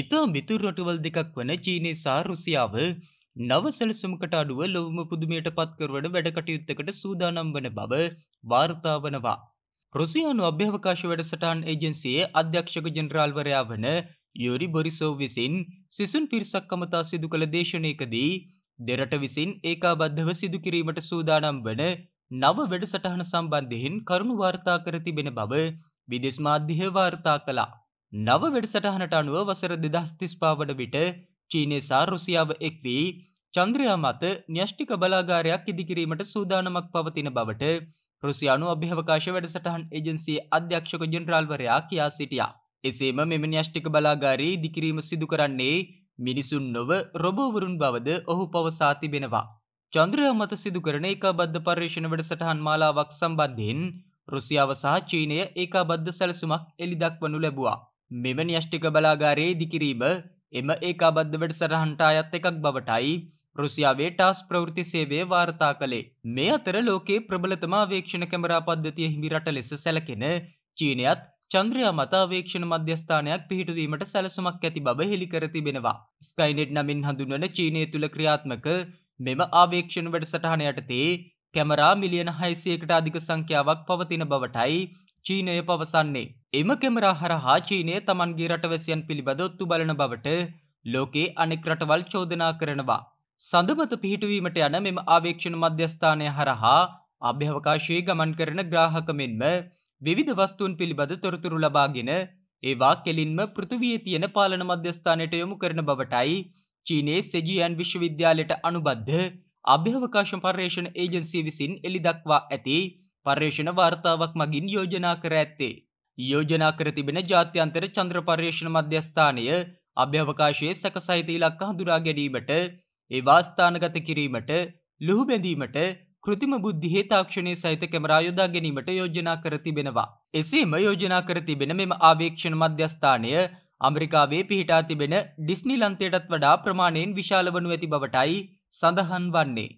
ඉතා මිතුර රටවල් දෙකක් වන චීනය සහ රුසියාව නව සැලසුමකට අඩුව ලොවම පුදුමයට පත්කරවට වැඩකටයුත්තකට සූදානම් වන බව වාර්තා වනවා. රුසියානු අභ්‍යවකාශ වැඩසටාන් ඒජන්සියේ අධ්‍යක්ෂක ජනරාල්වරයා වන යුරි බොරිසෝ විසින් සිසුන් පිරිසක් අමතා සිදු කළ දේශනයකදී දෙරට විසින් ඒකා බද්ධව සිදුකිරීමට සූදානම් වන නව වැඩසටහන සම්බන්ධයෙන් කරුණු වාර්තා කර තිබෙන බව විදෙස් මාධ්‍යය වාර්තා කලා. නව වැඩසටහනට අනුව වසර දෙදස්තිස්පාවඩ විට චීනය සා රුසියාව එක් වී චන්ද්‍රයා මත න්‍යෂ්ටික බලාගාරයක් ඉදිකිරීමට සූදානමක් පවතින බවට රුසියානු අභ්‍යවකාශ වැඩසටහන් ඒජන්සිය අධ්‍යක්ෂක ජෙනරාල්වරයා කියා සිටියා. එසේම මෙම න්‍යෂ්ටික බලාගාරයේ ඉදිකිරීම සිදු කරන්නේ මිනිසුන් නොව රොබෝවරුන් බවද ඔහු පවසා තිබෙනවා. චන්ද්‍රයා මත සිදුකරන ඒකාබද්ධ පර්යේෂණ වැඩසටහන් මාලාවක් සම්බන්ධයෙන් රුසියාව සහ චීනය ඒකාබද්ධ සැලසුමක් එළිදක්වනු ලැබුවා. මෙම න්‍යෂ්ටික බලාගාරයේ දිකිරීම එම ඒකාබද්ධවට සරහන්ට අයත් එකක් බවටයි රුසියාවේ ටාස් ප්‍රවෘති සේවය වාර්තා කළේ. මේ අතර ලෝකේ ප්‍රබලතමා වේක්ෂණ කැමරා පද්ධතිය හිමිරට ලෙස සැලකෙන චීනයත් චන්ද්‍රයා මතා වේක්ෂණ මධ්‍යස්ථානයක් පිහිටුවීමට සැලසුමක් ඇති බව හෙළිකර තිබෙනවා. ස්කයිනෙට් නමින් හඳුන්වන චීනය තුළ ක්‍රියාත්මක මෙම ආවේක්ෂණ වැඩසටහන යටතේ කැමරා මිලියන හයිසයකට අධික සංඛ්‍යාවක් පවතින බවටයි චීනය පවසන්නේ. එම කෙමරා හරහා චීනය තමන්ගේ රටවැසියන් පිළිබඳ ඔත්තු බලන බවට ලෝකේ අනෙක් රටවල් චෝදනා කරනවා. සඳමත පිහිටුවීමට යන මෙම ආවේක්ෂණ මධ්‍යස්ථානය හරහා අභ්‍යවකාශයේ ගමන් කරන ග්‍රාහක මෙන්ම විවිධ වස්තුන් පිළිබඳ තොරතුරු ලබාගෙන ඒවා කෙලින්ම පෘථිවියේ තියෙන පාලන මධ්‍යස්ථානයට යොමු කරන බවටයි චීනයේ සෙජියන් විශ්වවිද්‍යාලයට අනුබද්ධ අභ්‍යවකාශ පර්යේෂණ ඒජන්සිය විසින් එළි දක්වා ඇති පර්යේෂණ වාර්තාවක් මගින් යෝජනා කර ඇත්තේ. යෝජනා කර තිබෙන ජාත්‍යන්තර චන්ද්‍ර පර්යේෂණ මධ්‍යස්ථානය අභ්‍යවකාශයේ සැකසහිත ඉලක්ක හඳුරා ගැනීමට ඒ වාස්ථානගත කිරීමට ලුහු බැඳීමට කෘතිම බුද්ධිහේ තාක්ෂණය සහිත කැමරා යොදා ගැනීමට යෝජනා කර තිබෙනවා. එසේම යෝජනා කර තිබෙන මෙම ආවේක්ෂණ මධ්‍යස්ථානය අමරිකාවේ පිහිටා තිබෙන ඩිස්නිලන්තයටත් වඩා ප්‍රමාණයෙන් විශාල වනු ඇති බවටයි සඳහන් වන්නේ.